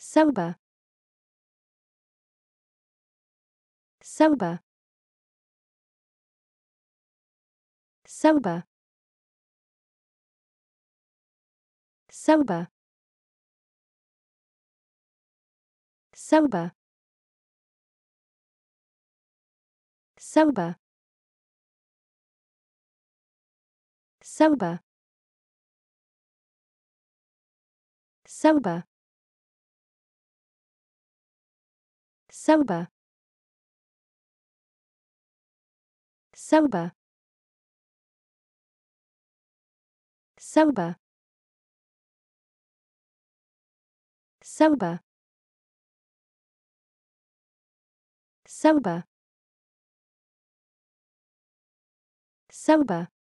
sober sober sober sober sober sober sober sober sober sober sober sober sober sober